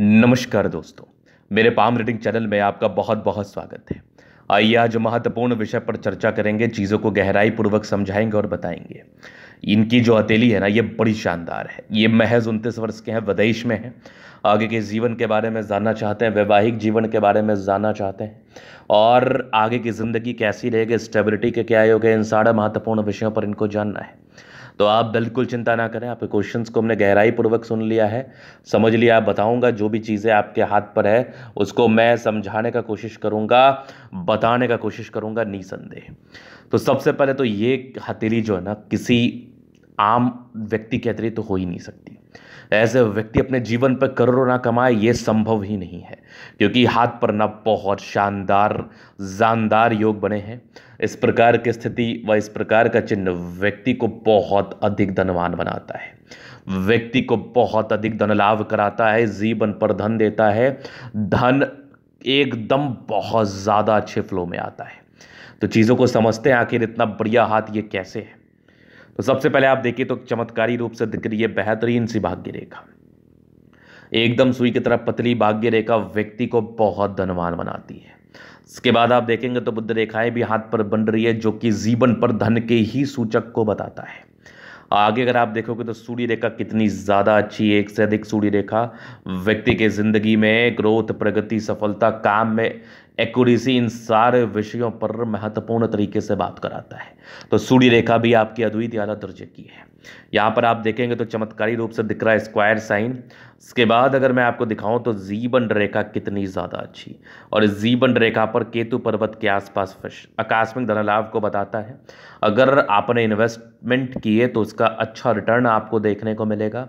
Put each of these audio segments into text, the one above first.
नमस्कार दोस्तों मेरे पाम रीडिंग चैनल में आपका बहुत बहुत स्वागत है आइए आज महत्वपूर्ण विषय पर चर्चा करेंगे चीज़ों को गहराई पूर्वक समझाएंगे और बताएंगे इनकी जो हथेली है ना ये बड़ी शानदार है ये महज उनतीस वर्ष के हैं विदेश में हैं आगे के जीवन के बारे में जानना चाहते हैं वैवाहिक जीवन के बारे में जानना चाहते हैं और आगे की ज़िंदगी कैसी रहेगी स्टेबिलिटी के क्या योग है इन सारे महत्वपूर्ण विषयों पर इनको जानना है तो आप बिल्कुल चिंता ना करें आपके क्वेश्चंस को हमने गहराई पूर्वक सुन लिया है समझ लिया बताऊंगा जो भी चीज़ें आपके हाथ पर है उसको मैं समझाने का कोशिश करूंगा बताने का कोशिश करूंगा निसंदेह तो सबसे पहले तो ये हथेली जो है ना किसी आम व्यक्ति के अतिरिक्त तो हो ही नहीं सकती ऐसे व्यक्ति अपने जीवन पर करोड़ों ना कमाए ये संभव ही नहीं है क्योंकि हाथ पर ना बहुत शानदार जानदार योग बने हैं इस प्रकार की स्थिति व इस प्रकार का चिन्ह व्यक्ति को बहुत अधिक धनवान बनाता है व्यक्ति को बहुत अधिक धन लाभ कराता है जीवन पर धन देता है धन एकदम बहुत ज़्यादा अच्छे फ्लो में आता है तो चीज़ों को समझते हैं आखिर इतना बढ़िया हाथ ये कैसे है तो सबसे पहले आप देखिए तो चमत्कारी रूप से दिख रही है बेहतरीन सी भाग्य रेखा एकदम सुई की तरह पतली भाग्य रेखा व्यक्ति को बहुत धनवान बनाती है इसके बाद आप देखेंगे तो बुद्ध रेखाएं भी हाथ पर बन रही है जो कि जीवन पर धन के ही सूचक को बताता है आगे अगर आप देखोगे तो सूर्य रेखा कितनी ज़्यादा अच्छी है एक से अधिक सूर्य रेखा व्यक्ति के ज़िंदगी में ग्रोथ प्रगति सफलता काम में एक्यूरेसी इन सारे विषयों पर महत्वपूर्ण तरीके से बात कराता है तो सूर्य रेखा भी आपकी अद्वित आधा दर्जे की है यहाँ पर आप देखेंगे तो चमत्कारी रूप से दिख रहा है स्क्वायर साइन इसके बाद अगर मैं आपको दिखाऊं तो जीवन रेखा कितनी ज़्यादा अच्छी और इस जीवन रेखा पर केतु पर्वत के आसपास फिश आकस्मिक धनलाभ को बताता है अगर आपने इन्वेस्टमेंट किए तो उसका अच्छा रिटर्न आपको देखने को मिलेगा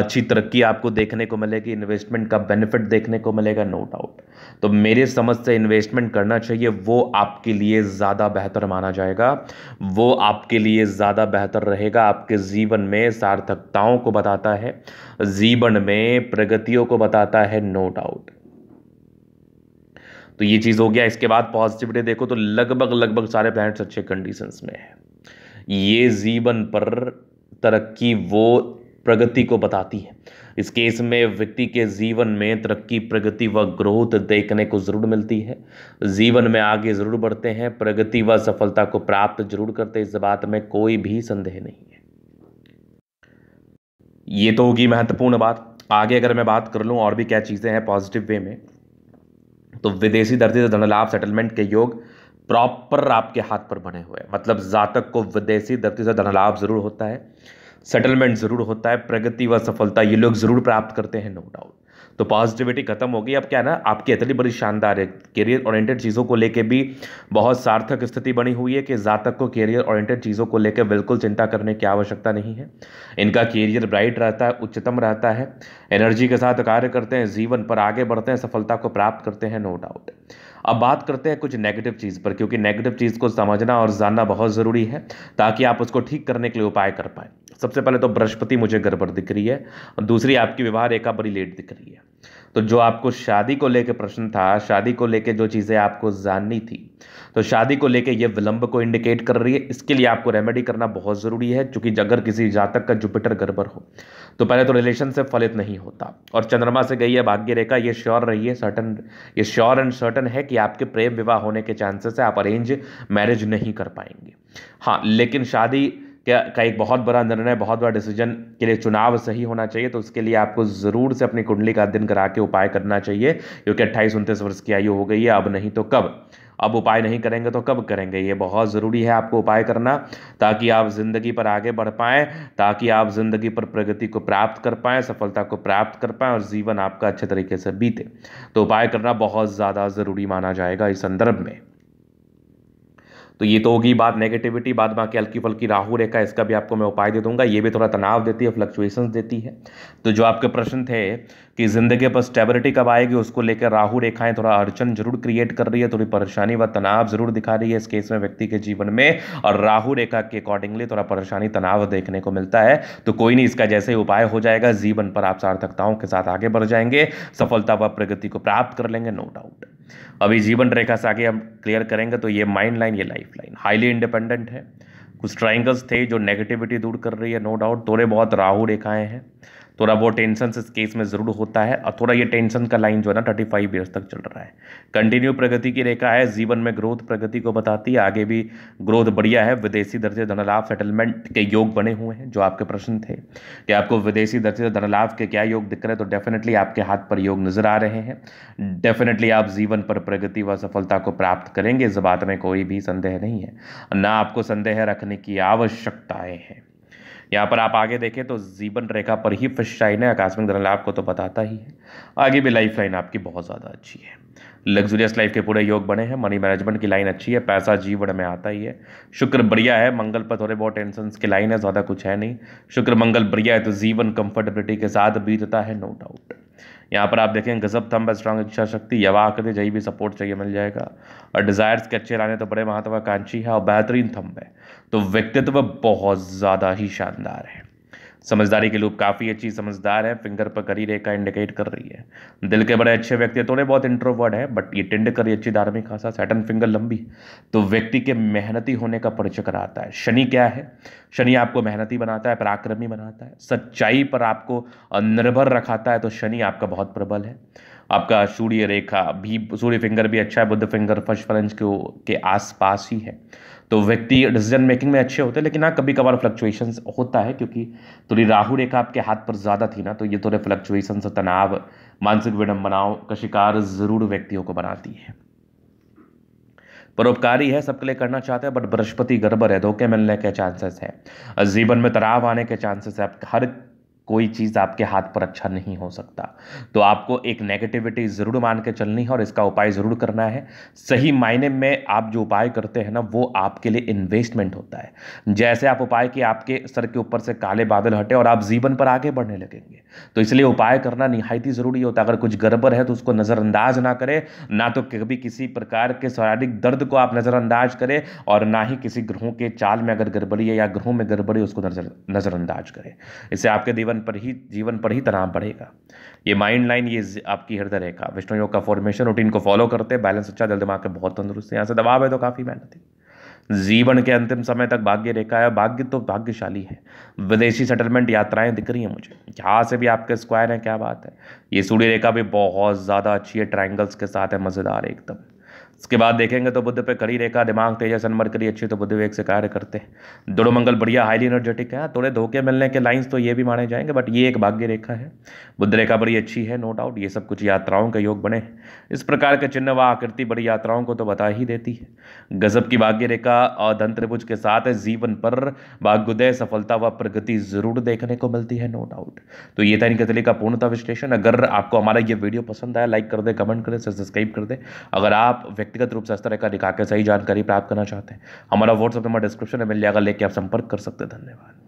अच्छी तरक्की आपको देखने को मिलेगी इन्वेस्टमेंट का बेनिफिट देखने को मिलेगा नो डाउट तो मेरे समझ से इन्वेस्टमेंट करना चाहिए वो आपके लिए ज़्यादा बेहतर माना जाएगा वो आपके लिए ज़्यादा बेहतर रहेगा आपके जीवन में सार्थकताओं को बताता है जीवन में प्रगतियों को बताता है नो डाउट तो ये चीज़ हो गया इसके बाद पॉजिटिविटी देखो तो लगभग लगभग सारे प्लैनेट्स अच्छे कंडीशंस में हैं ये जीवन पर तरक्की वो प्रगति को बताती है इस केस में व्यक्ति के जीवन में तरक्की प्रगति व ग्रोथ देखने को जरूर मिलती है जीवन में आगे जरूर बढ़ते हैं प्रगति व सफलता को प्राप्त जरूर करते इस बात में कोई भी संदेह नहीं है ये तो होगी महत्वपूर्ण बात आगे अगर मैं बात कर लूँ और भी क्या चीज़ें हैं पॉजिटिव वे में तो विदेशी धरती से धनलाभ सेटलमेंट के योग प्रॉपर आपके हाथ पर बने हुए हैं मतलब जातक को विदेशी धरती से धनलाभ जरूर होता है सेटलमेंट ज़रूर होता है प्रगति व सफलता ये लोग ज़रूर प्राप्त करते हैं नो डाउट तो पॉजिटिविटी खत्म हो गई अब क्या ना आपकी इतनी बड़ी शानदार है करियर ओरिएंटेड चीज़ों को लेके भी बहुत सार्थक स्थिति बनी हुई है कि जातक को करियर ओरिएंटेड चीज़ों को लेकर बिल्कुल चिंता करने की आवश्यकता नहीं है इनका करियर ब्राइट रहता है उच्चतम रहता है एनर्जी के साथ कार्य करते हैं जीवन पर आगे बढ़ते हैं सफलता को प्राप्त करते हैं नो डाउट अब बात करते हैं कुछ नेगेटिव चीज़ पर क्योंकि नेगेटिव चीज़ को समझना और जानना बहुत ज़रूरी है ताकि आप उसको ठीक करने के लिए उपाय कर पाएँ सबसे पहले तो बृहस्पति मुझे गड़बड़ दिख रही है और दूसरी आपकी विवाह रेखा बड़ी लेट दिख रही है तो जो आपको शादी को लेकर प्रश्न था शादी को लेकर जो चीज़ें आपको जाननी थी तो शादी को लेकर यह विलंब को इंडिकेट कर रही है इसके लिए आपको रेमेडी करना बहुत ज़रूरी है क्योंकि अगर किसी जातक का जुपिटर गड़बड़ हो तो पहले तो रिलेशन से फलित नहीं होता और चंद्रमा से गई है भाग्य रेखा ये श्योर रही है सर्टन ये श्योर एंड सर्टन है कि आपके प्रेम विवाह होने के चांसेस है आप अरेंज मैरिज नहीं कर पाएंगे हाँ लेकिन शादी क्या का एक बहुत बड़ा निर्णय बहुत बड़ा डिसीजन के लिए चुनाव सही होना चाहिए तो उसके लिए आपको ज़रूर से अपनी कुंडली का अध्ययन करा के उपाय करना चाहिए क्योंकि अट्ठाईस उनतीस वर्ष की आयु हो गई है अब नहीं तो कब अब उपाय नहीं करेंगे तो कब करेंगे ये बहुत ज़रूरी है आपको उपाय करना ताकि आप ज़िंदगी पर आगे बढ़ पाएँ ताकि आप ज़िंदगी पर प्रगति को प्राप्त कर पाएँ सफलता को प्राप्त कर पाएँ और जीवन आपका अच्छे तरीके से बीते तो उपाय करना बहुत ज़्यादा ज़रूरी माना जाएगा इस संदर्भ में तो ये तो होगी बात नेगेटिविटी बाद बाकी हल्की फल्की राहु रेखा इसका भी आपको मैं उपाय दे दूंगा ये भी थोड़ा तनाव देती है फ्लक्चुएशंस देती है तो जो आपके प्रश्न थे कि ज़िंदगी पर स्टेबिलिटी कब आएगी उसको लेकर राहु रेखाएं थोड़ा अड़चन जरूर क्रिएट कर रही है थोड़ी परेशानी व तनाव जरूर दिखा रही है इस केस में व्यक्ति के जीवन में और राहु रेखा के अकॉर्डिंगली थोड़ा परेशानी तनाव देखने को मिलता है तो कोई नहीं इसका जैसे ही उपाय हो जाएगा जीवन पर आप सार्थकताओं के साथ आगे बढ़ जाएंगे सफलता व प्रगति को प्राप्त कर लेंगे नो डाउट अभी जीवन रेखा से आगे हम क्लियर करेंगे तो ये माइंड लाइन ये लाइफ लाइन हाईली इंडिपेंडेंट है कुछ ट्राइंगल्स थे जो नेगेटिविटी दूर कर रही है नो डाउट थोड़े बहुत राहु रेखाएं हैं थोड़ा बहुत टेंशन इस केस में ज़रूर होता है और थोड़ा ये टेंशन का लाइन जो है ना थर्टी फाइव ईयर्स तक चल रहा है कंटिन्यू प्रगति की रेखा है जीवन में ग्रोथ प्रगति को बताती है आगे भी ग्रोथ बढ़िया है विदेशी दर्जे धनलाभ सेटलमेंट के योग बने हुए हैं जो आपके प्रश्न थे कि आपको विदेशी दर्जे धनलाभ के क्या योग दिख रहे हैं तो डेफिनेटली आपके हाथ पर योग नज़र आ रहे हैं डेफिनेटली आप जीवन पर प्रगति व सफलता को प्राप्त करेंगे इस बात में कोई भी संदेह नहीं है ना आपको संदेह रखने की आवश्यकताएं हैं यहाँ पर आप आगे देखें तो जीवन रेखा पर ही फिश शाइन है आकस्मिक धनलाभ आपको तो बताता ही है आगे भी लाइफ लाइन आपकी बहुत ज़्यादा अच्छी है लग्जूरियस लाइफ के पूरे योग बने हैं मनी मैनेजमेंट की लाइन अच्छी है पैसा जीवन में आता ही है शुक्र बढ़िया है मंगल पर थोड़े बहुत टेंशन की लाइन है ज़्यादा कुछ है नहीं शुक्र मंगल बढ़िया है तो जीवन कंफर्टेबिलिटी के साथ बीतता है नो डाउट यहाँ पर आप देखें गजब थम्ब स्ट्रांग इच्छा शक्ति यवा कर जही भी सपोर्ट चाहिए मिल जाएगा और डिज़ायर्स के अच्छे लाने तो बड़े महत्वाकांक्षी है और बेहतरीन थम्ब है तो व्यक्तित्व बहुत ज़्यादा ही शानदार है समझदारी के लोग काफ़ी अच्छी समझदार है फिंगर पर करी रेखा इंडिकेट कर रही है दिल के बड़े अच्छे व्यक्ति है थोड़े तो बहुत इंट्रोवर्ड है बट ये टेंड करी अच्छी धार्मिक खासा सैटन फिंगर लंबी तो व्यक्ति के मेहनती होने का परिचय कराता है शनि क्या है शनि आपको मेहनती बनाता है पराक्रमी बनाता है सच्चाई पर आपको निर्भर रखाता है तो शनि आपका बहुत प्रबल है आपका सूर्य रेखा भी सूर्य फिंगर भी अच्छा है बुद्ध फिंगर फर्स्ट फ्रेंच के, के आसपास ही है तो व्यक्ति डिसीजन मेकिंग में अच्छे होते हैं लेकिन हाँ कभी कभार फ्लक्चुएशन होता है क्योंकि थोड़ी राहु रेखा आपके हाथ पर ज़्यादा थी ना तो ये थोड़े फ्लक्चुएशन से तनाव मानसिक विडम्बनाओं का शिकार ज़रूर व्यक्तियों को बनाती है परोपकारी है सबके लिए करना चाहते हैं बट बृहस्पति गड़बड़ है धोखे मिलने के चांसेस है जीवन में तनाव आने के चांसेस है आप हर कोई चीज़ आपके हाथ पर अच्छा नहीं हो सकता तो आपको एक नेगेटिविटी ज़रूर मान के चलनी है और इसका उपाय ज़रूर करना है सही मायने में आप जो उपाय करते हैं ना वो आपके लिए इन्वेस्टमेंट होता है जैसे आप उपाय कि आपके सर के ऊपर से काले बादल हटे और आप जीवन पर आगे बढ़ने लगेंगे तो इसलिए उपाय करना निहायती ज़रूरी होता है अगर कुछ गड़बड़ है तो उसको नज़रअंदाज ना करें ना तो कभी किसी प्रकार के शारीरिक दर्द को आप नज़रअंदाज करें और ना ही किसी ग्रहों के चाल में अगर गड़बड़ी है या ग्रहों में गड़बड़ी उसको नज़रअंदाज करें इससे आपके जीवन जीवन पर ही जीवन पर ही तनाव बढ़ेगा ये माइंड लाइन ये आपकी हृदय रेखा विष्णु योग का फॉर्मेशन रूटीन को फॉलो करते हैं बैलेंस अच्छा दिल दिमाग के बहुत तंदुरुस्त है यहाँ से दबाव है तो काफ़ी मेहनत है जीवन के अंतिम समय तक भाग्य रेखा है भाग्य तो भाग्यशाली है विदेशी सेटलमेंट यात्राएं दिख रही हैं मुझे यहाँ से भी आपके स्क्वायर हैं क्या बात है ये सूर्य रेखा भी बहुत ज़्यादा अच्छी है ट्राइंगल्स के साथ है मज़ेदार एकदम उसके बाद देखेंगे तो बुद्ध पे कड़ी रेखा दिमाग तेजस करी अच्छी तो बुद्ध विवेक से कार्य करते हैं दुड़ो मंगल बढ़िया हाईली एनर्जेटिक है थोड़े धोखे मिलने के लाइंस तो ये भी माने जाएंगे बट ये एक भाग्य रेखा है बुद्ध रेखा बड़ी अच्छी है नो डाउट ये सब कुछ यात्राओं का योग बने इस प्रकार के चिन्ह व आकृति बड़ी यात्राओं को तो बता ही देती है गजब की भाग्य रेखा और धन त्रिभुज के साथ जीवन पर भाग्योदय सफलता व प्रगति जरूर देखने को मिलती है नो डाउट तो ये था इनके का पूर्णता विश्लेषण अगर आपको हमारा ये वीडियो पसंद आया लाइक कर दे कमेंट कर दे सब्सक्राइब कर दे अगर आप व्यक्तिगत रूप से तरह का दिखा के सही जानकारी प्राप्त करना चाहते हैं हमारा व्हाट्सअप नंबर डिस्क्रिप्शन में मिल जाएगा लेके आप संपर्क कर सकते हैं धन्यवाद